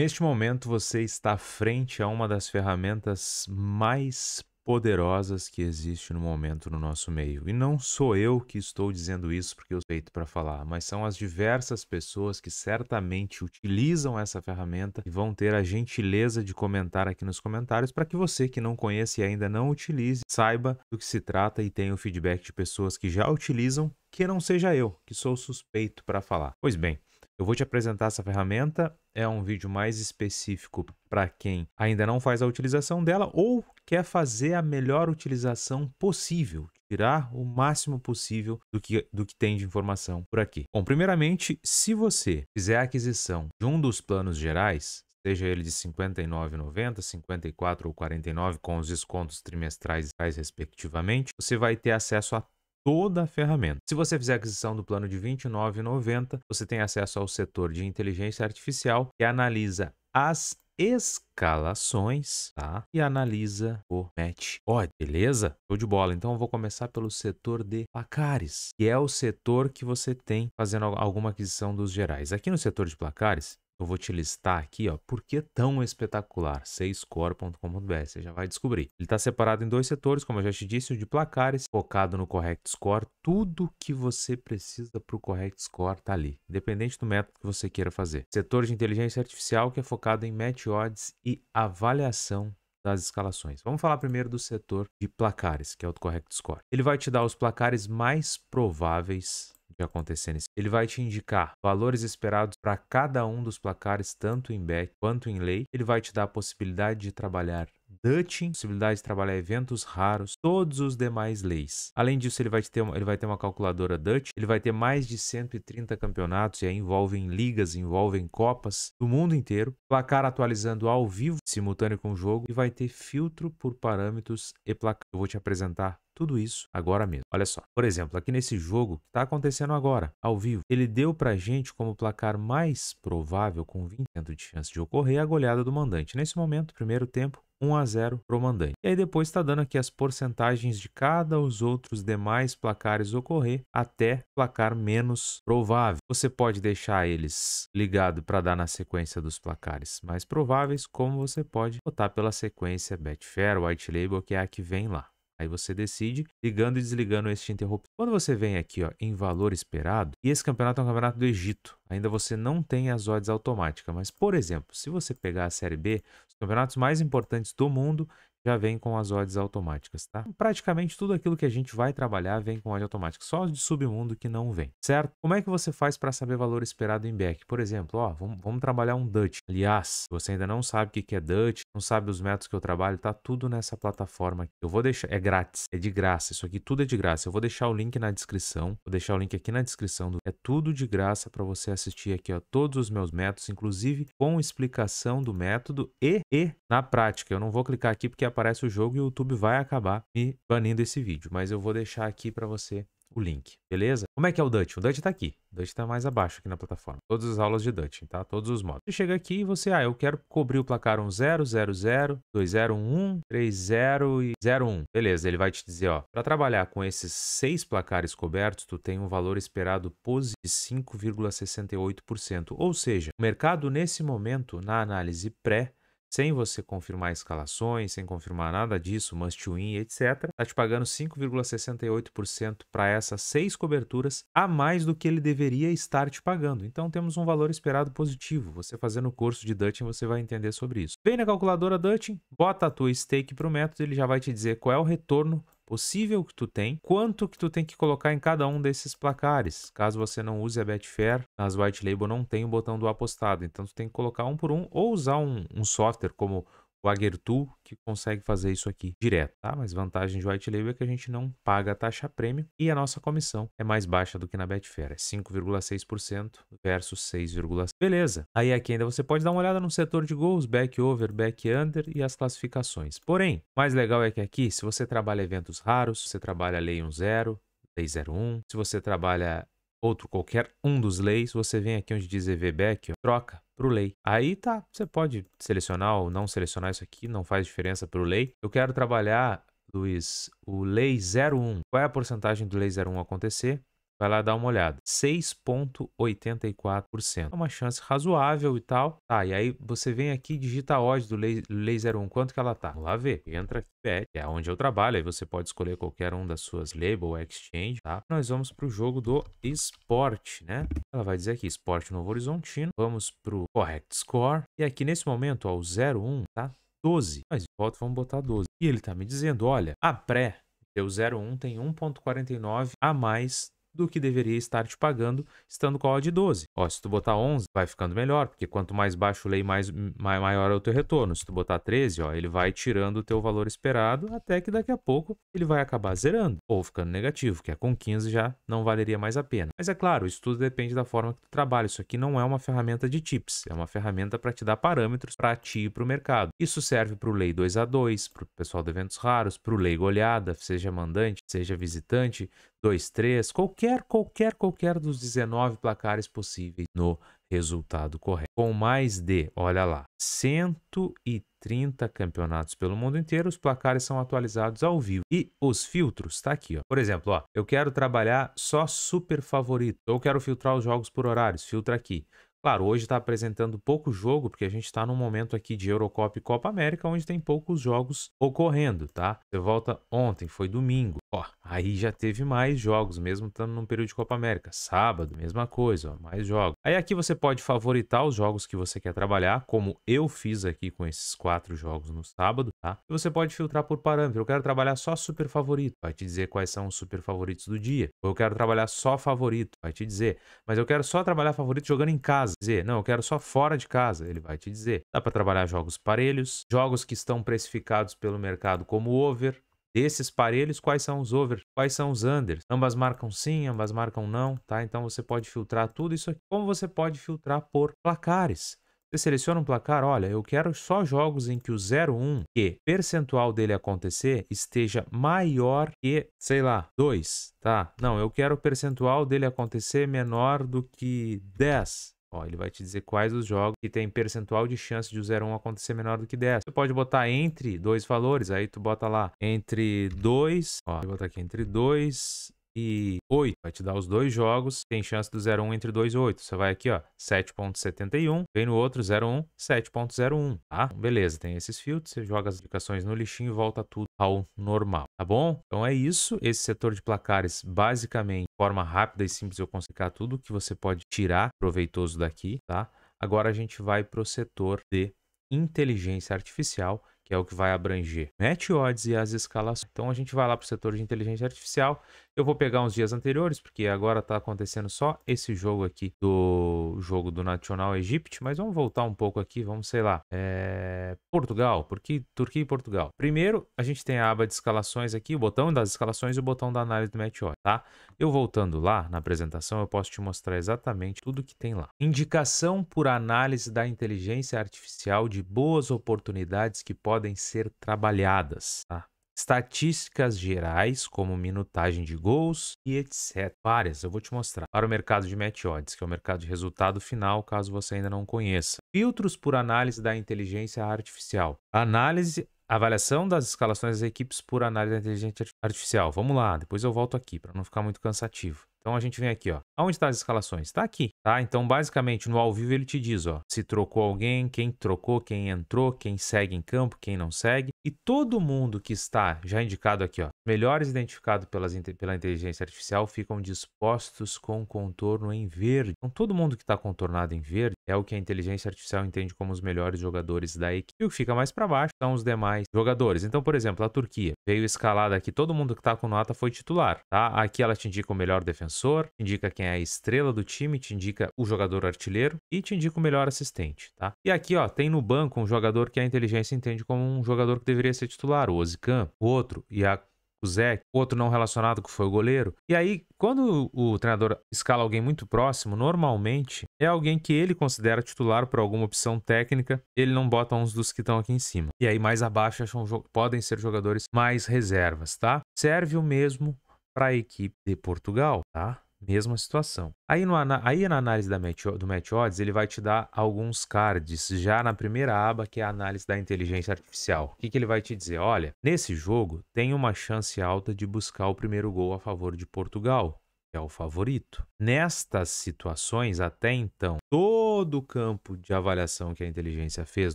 Neste momento, você está frente a uma das ferramentas mais poderosas que existe no momento no nosso meio. E não sou eu que estou dizendo isso porque eu feito para falar, mas são as diversas pessoas que certamente utilizam essa ferramenta e vão ter a gentileza de comentar aqui nos comentários para que você que não conhece e ainda não utilize, saiba do que se trata e tenha o feedback de pessoas que já utilizam, que não seja eu, que sou suspeito para falar. Pois bem, eu vou te apresentar essa ferramenta, é um vídeo mais específico para quem ainda não faz a utilização dela ou quer fazer a melhor utilização possível, tirar o máximo possível do que, do que tem de informação por aqui. Bom, primeiramente, se você fizer a aquisição de um dos planos gerais, seja ele de 59,90, 54 ou 49 com os descontos trimestrais respectivamente, você vai ter acesso a toda a ferramenta. Se você fizer aquisição do plano de R$ 29,90, você tem acesso ao setor de inteligência artificial que analisa as escalações tá? e analisa o match odd, beleza? Show de bola. Então eu vou começar pelo setor de placares, que é o setor que você tem fazendo alguma aquisição dos gerais. Aqui no setor de placares, eu vou te listar aqui, ó, por que tão espetacular, 6score.com.br, você já vai descobrir. Ele está separado em dois setores, como eu já te disse, o de placares, focado no correct score, tudo que você precisa para o correct score está ali, independente do método que você queira fazer. Setor de inteligência artificial, que é focado em match odds e avaliação das escalações. Vamos falar primeiro do setor de placares, que é o correct score. Ele vai te dar os placares mais prováveis de acontecer nesse. Ele vai te indicar valores esperados para cada um dos placares, tanto em back quanto em lay. Ele vai te dar a possibilidade de trabalhar Dutching, possibilidade de trabalhar eventos raros, todos os demais leis. Além disso, ele vai ter uma, ele vai ter uma calculadora Dutch, ele vai ter mais de 130 campeonatos e aí envolvem ligas, envolvem copas do mundo inteiro, placar atualizando ao vivo, simultâneo com o jogo e vai ter filtro por parâmetros e placar. Eu vou te apresentar tudo isso agora mesmo. Olha só, por exemplo, aqui nesse jogo que está acontecendo agora, ao vivo. Ele deu para gente como placar mais provável, com 20% de chance de ocorrer, a goleada do mandante. Nesse momento, primeiro tempo, 1 a 0 para o mandante. E aí depois está dando aqui as porcentagens de cada os outros demais placares ocorrer até placar menos provável. Você pode deixar eles ligado para dar na sequência dos placares mais prováveis, como você pode botar pela sequência Betfair, White Label, que é a que vem lá. Aí você decide ligando e desligando este interruptor. Quando você vem aqui ó, em valor esperado, e esse campeonato é um campeonato do Egito, ainda você não tem as odds automáticas. Mas, por exemplo, se você pegar a Série B, os campeonatos mais importantes do mundo, já vem com as odds automáticas, tá? Então, praticamente tudo aquilo que a gente vai trabalhar vem com odds automáticas, só de submundo que não vem, certo? Como é que você faz para saber valor esperado em back? Por exemplo, ó, vamos, vamos trabalhar um Dutch. Aliás, você ainda não sabe o que, que é Dutch, não sabe os métodos que eu trabalho, tá tudo nessa plataforma aqui. Eu vou deixar, é grátis, é de graça, isso aqui tudo é de graça. Eu vou deixar o link na descrição, vou deixar o link aqui na descrição, do, é tudo de graça para você assistir aqui, ó, todos os meus métodos, inclusive com explicação do método e, e na prática. Eu não vou clicar aqui porque a aparece o jogo e o YouTube vai acabar me banindo esse vídeo, mas eu vou deixar aqui para você o link, beleza? Como é que é o Dutch? O Dutch tá aqui. O Dutch tá mais abaixo aqui na plataforma. Todas as aulas de Dutch, tá? Todos os modos. Você chega aqui e você, ah, eu quero cobrir o placar 1 0 0 0 2 0 1 3 0 e 0 1. Beleza, ele vai te dizer, ó, para trabalhar com esses seis placares cobertos, tu tem um valor esperado positivo de 5,68%, ou seja, o mercado nesse momento na análise pré sem você confirmar escalações, sem confirmar nada disso, must win, etc. Está te pagando 5,68% para essas seis coberturas a mais do que ele deveria estar te pagando. Então temos um valor esperado positivo. Você fazendo o curso de Dutton, você vai entender sobre isso. Vem na calculadora Dutton, bota a tua stake para o método, ele já vai te dizer qual é o retorno possível que tu tem, quanto que tu tem que colocar em cada um desses placares. Caso você não use a Betfair, nas White Label não tem o botão do apostado, então tu tem que colocar um por um ou usar um, um software como o Agertu que consegue fazer isso aqui direto, tá? Mas vantagem de white label é que a gente não paga a taxa prêmio e a nossa comissão é mais baixa do que na Betfair, é 5,6% versus 6,6%. Beleza. Aí aqui ainda você pode dar uma olhada no setor de gols, back over, back under e as classificações. Porém, mais legal é que aqui, se você trabalha eventos raros, você trabalha lei 10, lei 01, se você trabalha outro qualquer um dos leis, você vem aqui onde diz EV back, ó, troca para o lay. Aí tá, você pode selecionar ou não selecionar isso aqui, não faz diferença para o lay. Eu quero trabalhar Luiz, o Lei 01. Qual é a porcentagem do Lei 01 acontecer? Vai lá dar uma olhada. 6,84%. É uma chance razoável e tal. Tá, e aí você vem aqui e digita a odd do Lei, Lei 01. Quanto que ela tá? Vamos lá ver. Entra aqui, é onde eu trabalho. Aí você pode escolher qualquer um das suas label exchange, tá? Nós vamos pro jogo do esporte, né? Ela vai dizer aqui, esporte Novo Horizontino. Vamos pro correct score. E aqui nesse momento, ó, o 01 tá 12. Mas de volta vamos botar 12. E ele tá me dizendo, olha, a pré deu 01, tem 1.49 a mais do que deveria estar te pagando estando com a odd 12. Ó, se tu botar 11, vai ficando melhor, porque quanto mais baixo o lei, mais, maior é o teu retorno. Se tu botar 13, ó, ele vai tirando o teu valor esperado até que daqui a pouco ele vai acabar zerando ou ficando negativo, que é com 15 já não valeria mais a pena. Mas é claro, isso tudo depende da forma que tu trabalha. Isso aqui não é uma ferramenta de tips, é uma ferramenta para te dar parâmetros para ti e para o mercado. Isso serve para o lei 2 a 2, para o pessoal de eventos raros, para o lei goleada, seja mandante, seja visitante, 2, 3, qualquer, qualquer, qualquer dos 19 placares possíveis no resultado correto. Com mais de, olha lá, 130 campeonatos pelo mundo inteiro, os placares são atualizados ao vivo. E os filtros, está aqui, ó. Por exemplo, ó, eu quero trabalhar só super favoritos ou quero filtrar os jogos por horários, filtra aqui. Claro, hoje está apresentando pouco jogo, porque a gente está num momento aqui de Eurocopa e Copa América, onde tem poucos jogos ocorrendo, tá? Você volta ontem, foi domingo, ó, aí já teve mais jogos, mesmo estando num período de Copa América. Sábado, mesma coisa, ó, mais jogos. Aí aqui você pode favoritar os jogos que você quer trabalhar, como eu fiz aqui com esses quatro jogos no sábado, tá? E você pode filtrar por parâmetro. Eu quero trabalhar só super favorito, vai te dizer quais são os super favoritos do dia. Ou eu quero trabalhar só favorito, vai te dizer. Mas eu quero só trabalhar favorito jogando em casa dizer. Não, eu quero só fora de casa. Ele vai te dizer. Dá para trabalhar jogos parelhos, jogos que estão precificados pelo mercado como over, desses parelhos, quais são os over, quais são os under. Ambas marcam sim, ambas marcam não, tá? Então você pode filtrar tudo isso aqui. Como você pode filtrar por placares? Você seleciona um placar, olha, eu quero só jogos em que o 0,1, que percentual dele acontecer, esteja maior que, sei lá, 2, tá? Não, eu quero o percentual dele acontecer menor do que 10. Ó, ele vai te dizer quais os jogos que tem percentual de chance de o 01 acontecer menor do que 10. Você pode botar entre dois valores, aí tu bota lá entre 2, ó, vou botar aqui entre 2 e 8. Vai te dar os dois jogos, tem chance do 0,1 entre 2 e 8. Você vai aqui, ó, 7.71, vem no outro 0,1, 7.01, tá? Então, beleza, tem esses filtros, você joga as aplicações no lixinho e volta tudo ao normal, tá bom? Então é isso, esse setor de placares, basicamente, de forma rápida e simples, eu consigo tudo que você pode tirar proveitoso daqui, tá? Agora a gente vai para o setor de inteligência artificial, que é o que vai abranger odds e as escalações. Então a gente vai lá para o setor de inteligência artificial eu vou pegar uns dias anteriores, porque agora tá acontecendo só esse jogo aqui do jogo do Nacional Egipto, mas vamos voltar um pouco aqui, vamos, sei lá, é... Portugal, porque Turquia e Portugal. Primeiro, a gente tem a aba de escalações aqui, o botão das escalações e o botão da análise do match tá? Eu voltando lá na apresentação, eu posso te mostrar exatamente tudo que tem lá. Indicação por análise da inteligência artificial de boas oportunidades que podem ser trabalhadas, tá? estatísticas gerais, como minutagem de gols e etc. Várias, eu vou te mostrar. Para o mercado de match odds, que é o mercado de resultado final, caso você ainda não conheça. Filtros por análise da inteligência artificial. Análise avaliação das escalações das equipes por análise da inteligência artificial. Vamos lá, depois eu volto aqui para não ficar muito cansativo. Então a gente vem aqui, ó. Onde está as escalações? Está aqui, tá? Então basicamente no ao vivo ele te diz, ó, se trocou alguém, quem trocou, quem entrou, quem segue em campo, quem não segue. E todo mundo que está já indicado aqui, ó, melhores identificados pelas, pela inteligência artificial ficam dispostos com contorno em verde. Então todo mundo que está contornado em verde é o que a inteligência artificial entende como os melhores jogadores da equipe. E o que fica mais para baixo são os demais jogadores. Então, por exemplo, a Turquia veio escalada aqui, todo mundo que tá com nota foi titular, tá? Aqui ela te indica o melhor defensor, te indica quem é a estrela do time, te indica o jogador artilheiro e te indica o melhor assistente, tá? E aqui, ó, tem no banco um jogador que a inteligência entende como um jogador que deveria ser titular, o Ozcan, o outro, e a o Zé, outro não relacionado que foi o goleiro. E aí, quando o treinador escala alguém muito próximo, normalmente é alguém que ele considera titular por alguma opção técnica, ele não bota uns dos que estão aqui em cima. E aí, mais abaixo, acham, podem ser jogadores mais reservas, tá? Serve o mesmo para a equipe de Portugal, tá? mesma situação. Aí, no, aí na análise da match, do Match Odds, ele vai te dar alguns cards já na primeira aba, que é a análise da inteligência artificial. O que, que ele vai te dizer? Olha, nesse jogo tem uma chance alta de buscar o primeiro gol a favor de Portugal é o favorito. Nestas situações, até então, todo o campo de avaliação que a inteligência fez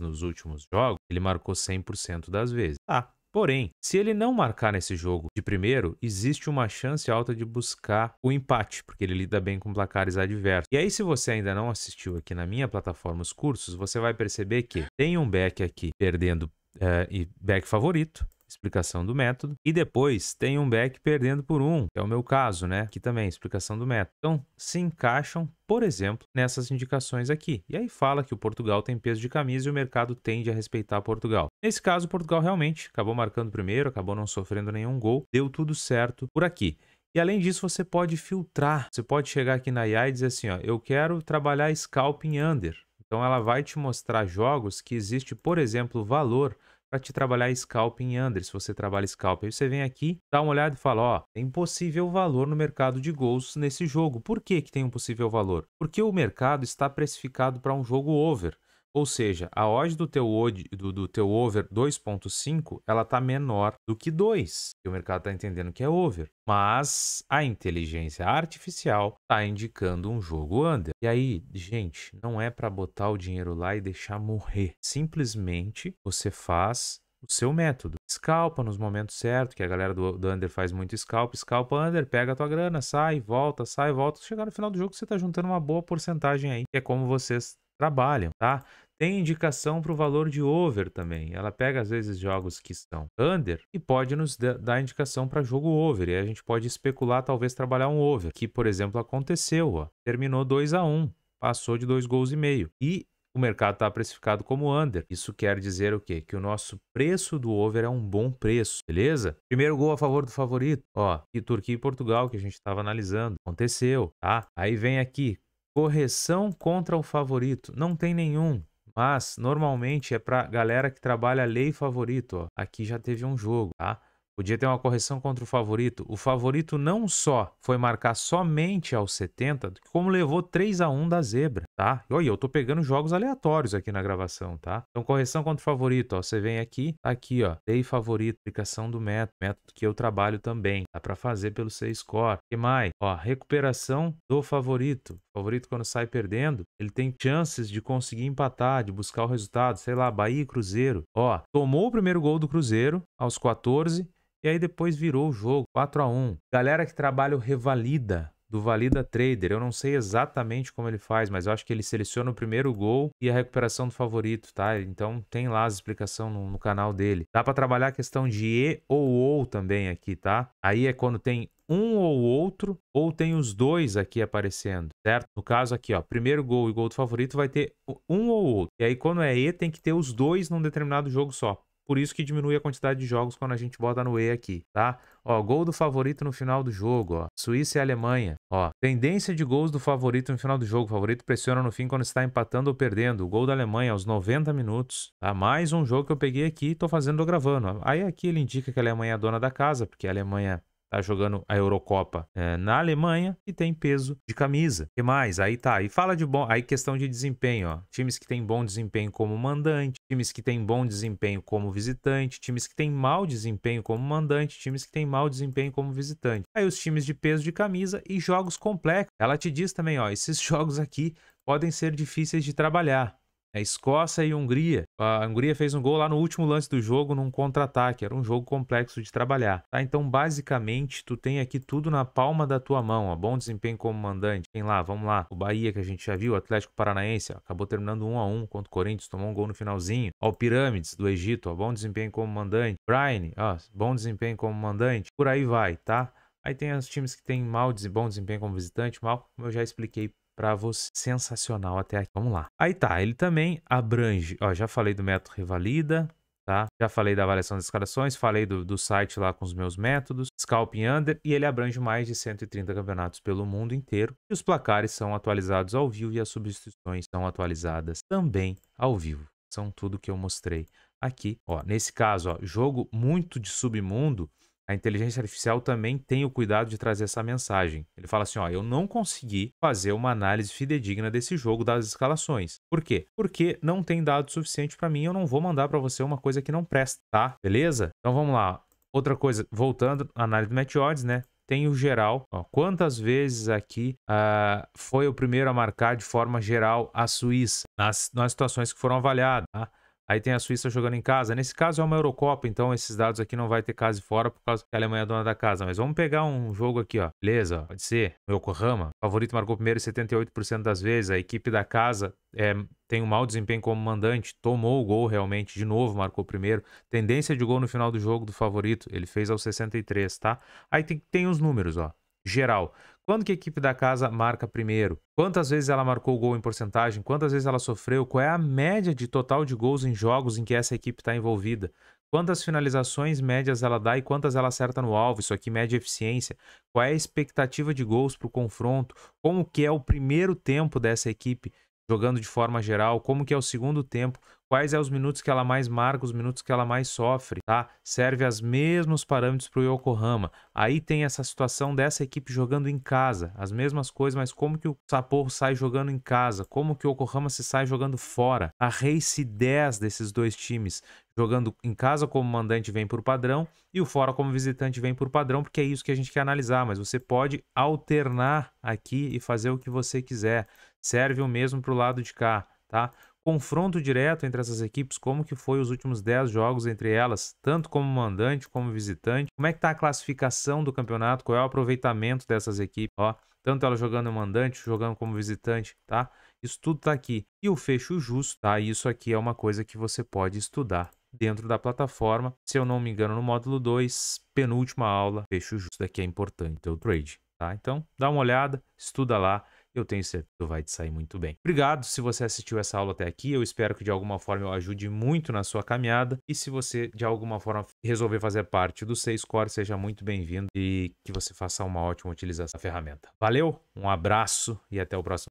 nos últimos jogos, ele marcou 100% das vezes. Ah, Porém, se ele não marcar nesse jogo de primeiro, existe uma chance alta de buscar o empate, porque ele lida bem com placares adversos. E aí, se você ainda não assistiu aqui na minha plataforma os cursos, você vai perceber que tem um back aqui perdendo uh, e back favorito, explicação do método, e depois tem um back perdendo por um, que é o meu caso, né? Aqui também, é explicação do método. Então, se encaixam, por exemplo, nessas indicações aqui. E aí fala que o Portugal tem peso de camisa e o mercado tende a respeitar Portugal. Nesse caso, Portugal realmente acabou marcando primeiro, acabou não sofrendo nenhum gol, deu tudo certo por aqui. E além disso, você pode filtrar. Você pode chegar aqui na IA e dizer assim, ó, eu quero trabalhar scalping under. Então ela vai te mostrar jogos que existe, por exemplo, valor para te trabalhar scalping under. Se você trabalha scalping, você vem aqui, dá uma olhada e fala, ó, tem possível valor no mercado de gols nesse jogo. Por que que tem um possível valor? Porque o mercado está precificado para um jogo over. Ou seja, a odd do teu, do, do teu over 2.5, ela está menor do que 2, E o mercado está entendendo que é over. Mas a inteligência artificial está indicando um jogo under. E aí, gente, não é para botar o dinheiro lá e deixar morrer. Simplesmente você faz o seu método. Scalpa nos momentos certos, que a galera do, do Under faz muito scalp. Scalpa Under, pega a tua grana, sai, volta, sai, volta. Chegar no final do jogo, você está juntando uma boa porcentagem aí, que é como vocês trabalham, tá? Tem indicação para o valor de over também. Ela pega, às vezes, jogos que são under e pode nos dar indicação para jogo over. E a gente pode especular, talvez, trabalhar um over, que, por exemplo, aconteceu. Ó. Terminou 2 a 1 um, passou de dois gols e meio. E o mercado está precificado como under. Isso quer dizer o quê? Que o nosso preço do over é um bom preço, beleza? Primeiro gol a favor do favorito, ó, e Turquia e Portugal que a gente estava analisando, aconteceu, tá? Aí vem aqui, correção contra o favorito, não tem nenhum. Mas normalmente é para galera que trabalha lei favorito, ó. Aqui já teve um jogo, tá? Podia ter uma correção contra o favorito. O favorito não só foi marcar somente aos 70, como levou 3 a 1 da zebra, tá? E olha, eu tô pegando jogos aleatórios aqui na gravação, tá? Então, correção contra o favorito, ó. Você vem aqui, aqui, ó. Dei favorito, aplicação do método, método que eu trabalho também. Dá para fazer pelo C-score. que mais? Ó, recuperação do favorito. O favorito, quando sai perdendo, ele tem chances de conseguir empatar, de buscar o resultado. Sei lá, Bahia e Cruzeiro. Ó, tomou o primeiro gol do Cruzeiro aos 14 e aí depois virou o jogo 4 a 1. Galera que trabalha o revalida do Valida Trader. Eu não sei exatamente como ele faz, mas eu acho que ele seleciona o primeiro gol e a recuperação do favorito, tá? Então tem lá as explicações no, no canal dele. Dá para trabalhar a questão de E ou ou também aqui, tá? Aí é quando tem um ou outro, ou tem os dois aqui aparecendo, certo? No caso aqui, ó, primeiro gol e gol do favorito vai ter um ou outro. E aí quando é E tem que ter os dois num determinado jogo só. Por isso que diminui a quantidade de jogos quando a gente bota no E aqui, tá? Ó, gol do favorito no final do jogo, ó. Suíça e Alemanha, ó. Tendência de gols do favorito no final do jogo. O favorito pressiona no fim quando está empatando ou perdendo. O gol da Alemanha aos 90 minutos, tá? Mais um jogo que eu peguei aqui e tô fazendo, tô gravando. Aí aqui ele indica que a Alemanha é a dona da casa, porque a Alemanha Tá jogando a Eurocopa é, na Alemanha e tem peso de camisa. que mais? Aí tá. E fala de bom. Aí questão de desempenho, ó. Times que têm bom desempenho como mandante, times que têm bom desempenho como visitante, times que têm mau desempenho como mandante, times que têm mau desempenho como visitante. Aí os times de peso de camisa e jogos complexos. Ela te diz também, ó, esses jogos aqui podem ser difíceis de trabalhar. É Escócia e Hungria. A Hungria fez um gol lá no último lance do jogo, num contra-ataque. Era um jogo complexo de trabalhar. Tá? Então, basicamente, tu tem aqui tudo na palma da tua mão. Ó. Bom desempenho como mandante. Tem lá, vamos lá. O Bahia, que a gente já viu, o Atlético Paranaense, ó. acabou terminando 1 a 1 contra o Corinthians, tomou um gol no finalzinho. Ó, o Pirâmides do Egito, ó. bom desempenho como mandante. Brian, ó, bom desempenho como mandante. Por aí vai, tá? Aí tem os times que têm mal, bom desempenho como visitante, mal, como eu já expliquei para você. Sensacional até aqui. Vamos lá. Aí tá, ele também abrange, ó, já falei do método Revalida, tá? Já falei da avaliação das escalações, falei do, do site lá com os meus métodos, Scalping Under, e ele abrange mais de 130 campeonatos pelo mundo inteiro. E os placares são atualizados ao vivo e as substituições são atualizadas também ao vivo. São tudo que eu mostrei aqui. Ó, nesse caso, ó, jogo muito de submundo, a inteligência artificial também tem o cuidado de trazer essa mensagem. Ele fala assim: ó, eu não consegui fazer uma análise fidedigna desse jogo das escalações. Por quê? Porque não tem dado suficiente para mim, eu não vou mandar para você uma coisa que não presta, tá? Beleza? Então vamos lá. Outra coisa, voltando à análise do match odds, né? tem o geral. Ó, quantas vezes aqui uh, foi o primeiro a marcar de forma geral a Suíça nas, nas situações que foram avaliadas? Tá? Aí tem a Suíça jogando em casa. Nesse caso é uma Eurocopa, então esses dados aqui não vai ter casa fora por causa que a Alemanha é dona da casa. Mas vamos pegar um jogo aqui, ó. Beleza, pode ser. Meu Yokohama. Favorito marcou primeiro 78% das vezes. A equipe da casa é, tem um mau desempenho como mandante. Tomou o gol realmente de novo, marcou primeiro. Tendência de gol no final do jogo do favorito. Ele fez aos 63, tá? Aí tem, tem os números, ó. Geral. Quando que a equipe da casa marca primeiro? Quantas vezes ela marcou o gol em porcentagem? Quantas vezes ela sofreu? Qual é a média de total de gols em jogos em que essa equipe está envolvida? Quantas finalizações médias ela dá e quantas ela acerta no alvo? Isso aqui mede eficiência. Qual é a expectativa de gols para o confronto? Como que é o primeiro tempo dessa equipe jogando de forma geral? Como que é o segundo tempo? Quais é os minutos que ela mais marca, os minutos que ela mais sofre, tá? Serve os mesmos parâmetros para o Yokohama. Aí tem essa situação dessa equipe jogando em casa, as mesmas coisas, mas como que o Sapporo sai jogando em casa, como que o Yokohama se sai jogando fora. A 10 desses dois times, jogando em casa como mandante vem por padrão e o fora como visitante vem por padrão, porque é isso que a gente quer analisar, mas você pode alternar aqui e fazer o que você quiser. Serve o mesmo para o lado de cá, tá? confronto direto entre essas equipes, como que foi os últimos 10 jogos entre elas, tanto como mandante como visitante. Como é que tá a classificação do campeonato? Qual é o aproveitamento dessas equipes, ó? Tanto ela jogando mandante, jogando como visitante, tá? Isso tudo tá aqui. E o fecho justo, tá? Isso aqui é uma coisa que você pode estudar dentro da plataforma. Se eu não me engano, no módulo 2, penúltima aula, fecho justo, daqui é importante, o trade, tá? Então, dá uma olhada, estuda lá eu tenho certeza que vai te sair muito bem. Obrigado se você assistiu essa aula até aqui. Eu espero que de alguma forma eu ajude muito na sua caminhada. E se você de alguma forma resolver fazer parte do 6 Core, seja muito bem-vindo e que você faça uma ótima utilização da ferramenta. Valeu, um abraço e até o próximo.